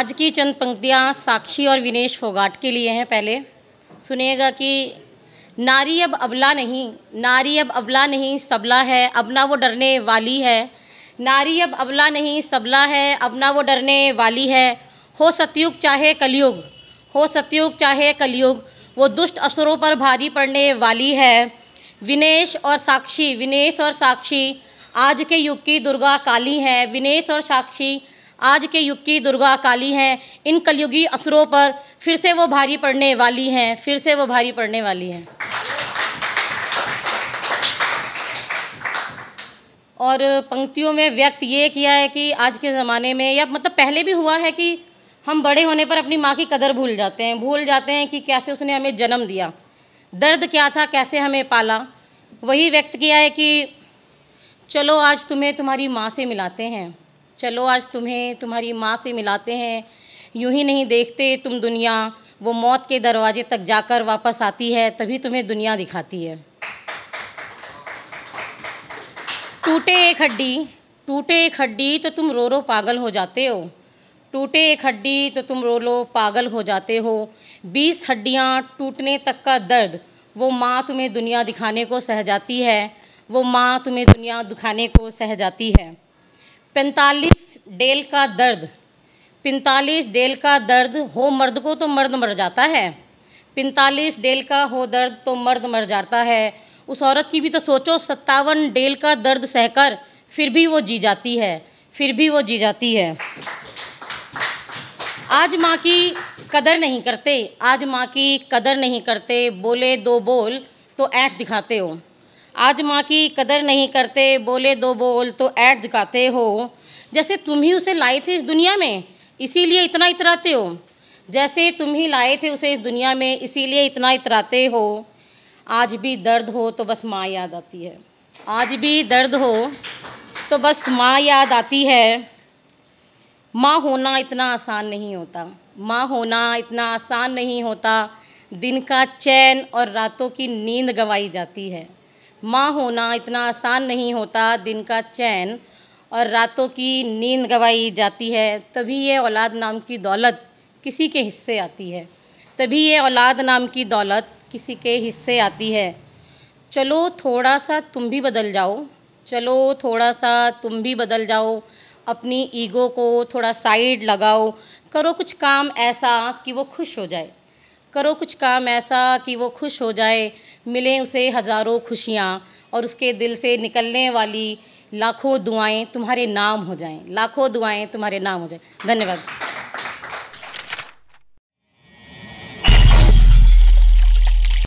आज की चंद पंक्तियाँ साक्षी और विनेश फोगाट के लिए हैं पहले सुनिएगा कि नारी अब अबला नहीं नारी अब अबला नहीं सबला है अब ना वो डरने वाली है नारी अब अबला नहीं सबला है अब ना वो डरने वाली है हो सतयुग चाहे कलयुग हो सतयुग चाहे कलयुग वो दुष्ट असुरों पर भारी पड़ने वाली है विनेश और साक्षी विनेश और साक्षी आज के युग की दुर्गा काली है विनेश और साक्षी आज के युग की दुर्गा काली हैं इन कलयुगी असरों पर फिर से वो भारी पड़ने वाली हैं फिर से वो भारी पड़ने वाली हैं और पंक्तियों में व्यक्त ये किया है कि आज के ज़माने में या मतलब पहले भी हुआ है कि हम बड़े होने पर अपनी माँ की कदर भूल जाते हैं भूल जाते हैं कि कैसे उसने हमें जन्म दिया दर्द क्या था कैसे हमें पाला वही व्यक्त किया है कि चलो आज तुम्हें तुम्हारी माँ से मिलाते हैं चलो आज तुम्हें तुम्हारी माँ से मिलाते हैं यूं ही नहीं देखते तुम दुनिया वो मौत के दरवाजे तक जाकर वापस आती है तभी तुम्हें दुनिया दिखाती है टूटे एक हड्डी टूटे एक हड्डी तो तुम रो रो पागल हो जाते हो टूटे एक हड्डी तो तुम रो लो पागल हो जाते हो बीस हड्डियाँ टूटने तक का दर्द वो माँ तुम्हें दुनिया दिखाने को सह जाती है वो माँ तुम्हें दुनिया दिखाने को सह जाती है पैंतालीस डेल का दर्द पैंतालीस डेल का दर्द हो मर्द को तो मर्द मर जाता है पैंतालीस डेल का हो दर्द तो मर्द मर जाता है उस औरत की भी तो सोचो सत्तावन डेल का दर्द सहकर फिर भी वो जी जाती है फिर भी वो जी जाती है आज माँ की कदर नहीं करते आज माँ की कदर नहीं करते बोले दो बोल तो ऐठ दिखाते हो आज माँ की कदर नहीं करते बोले दो बोल तो ऐड दिखाते हो जैसे तुम ही उसे लाए थे इस दुनिया में इसीलिए इतना इतराते हो जैसे तुम ही लाए थे उसे इस दुनिया में इसीलिए इतना इतराते हो आज भी दर्द हो तो बस माँ याद आती है आज भी दर्द हो तो बस माँ याद आती है माँ होना इतना आसान नहीं होता माँ होना इतना आसान नहीं होता दिन का चैन और रातों की नींद गंवाई जाती है माँ होना इतना आसान नहीं होता दिन का चैन और रातों की नींद गवाई जाती है तभी ये औलाद नाम की दौलत किसी के हिस्से आती है तभी ये औलाद नाम की दौलत किसी के हिस्से आती है चलो थोड़ा सा तुम भी बदल जाओ चलो थोड़ा सा तुम भी बदल जाओ अपनी ईगो को थोड़ा साइड लगाओ करो कुछ काम ऐसा कि वो खुश हो जाए करो कुछ काम ऐसा कि वो खुश हो जाए मिलें उसे हज़ारों खुशियाँ और उसके दिल से निकलने वाली लाखों दुआएं तुम्हारे नाम हो जाएं लाखों दुआएं तुम्हारे नाम हो जाएं धन्यवाद